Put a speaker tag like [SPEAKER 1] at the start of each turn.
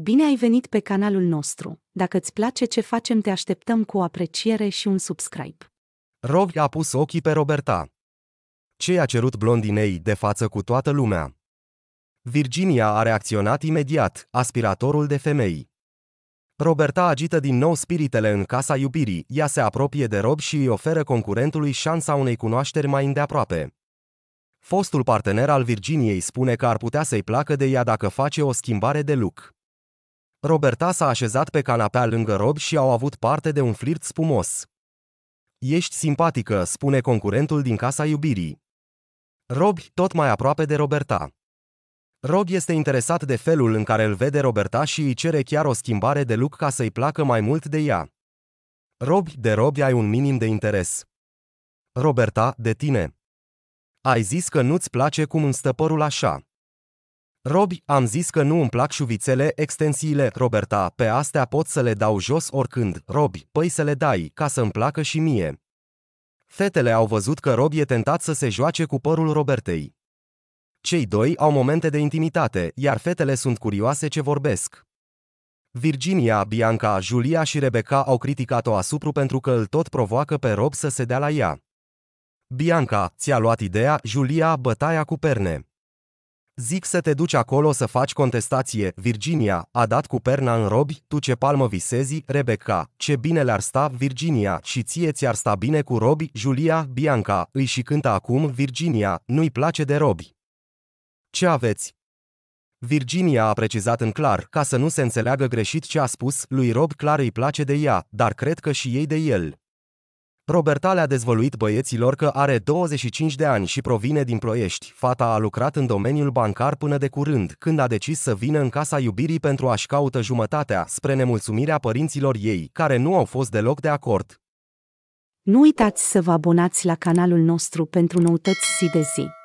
[SPEAKER 1] Bine ai venit pe canalul nostru. Dacă îți place ce facem, te așteptăm cu o apreciere și un subscribe. Rovi a pus ochii pe Roberta. Ce a cerut blondinei de față cu toată lumea? Virginia a reacționat imediat, aspiratorul de femei. Roberta agită din nou spiritele în casa iubirii, ea se apropie de Rob și îi oferă concurentului șansa unei cunoașteri mai îndeaproape. Fostul partener al Virginiei spune că ar putea să-i placă de ea dacă face o schimbare de look. Roberta s-a așezat pe canapea lângă Rob și au avut parte de un flirt spumos. Ești simpatică, spune concurentul din casa iubirii. Rob, tot mai aproape de Roberta. Rob este interesat de felul în care îl vede Roberta și îi cere chiar o schimbare de look ca să-i placă mai mult de ea. Rob, de Rob ai un minim de interes. Roberta, de tine. Ai zis că nu-ți place cum stă părul așa. Robi, am zis că nu îmi plac șuvițele, extensiile, Roberta, pe astea pot să le dau jos oricând, Robi, păi să le dai, ca să-mi placă și mie. Fetele au văzut că Rob e tentat să se joace cu părul Robertei. Cei doi au momente de intimitate, iar fetele sunt curioase ce vorbesc. Virginia, Bianca, Julia și Rebecca au criticat-o asupru pentru că îl tot provoacă pe Rob să se dea la ea. Bianca, ți-a luat ideea, Julia, bătaia cu perne. Zic să te duci acolo să faci contestație, Virginia, a dat cu perna în robi, tu ce palmă visezi, Rebecca, ce bine le-ar sta, Virginia, și ție ți-ar sta bine cu robi, Julia, Bianca, îi și cântă acum, Virginia, nu-i place de robi. Ce aveți? Virginia a precizat în clar, ca să nu se înțeleagă greșit ce a spus, lui Rob clar îi place de ea, dar cred că și ei de el. Roberta le-a dezvăluit băieților că are 25 de ani și provine din Ploiești. Fata a lucrat în domeniul bancar până de curând, când a decis să vină în casa iubirii pentru a-și caută jumătatea, spre nemulțumirea părinților ei, care nu au fost deloc de acord. Nu uitați să vă abonați la canalul nostru pentru noutăți zi de zi.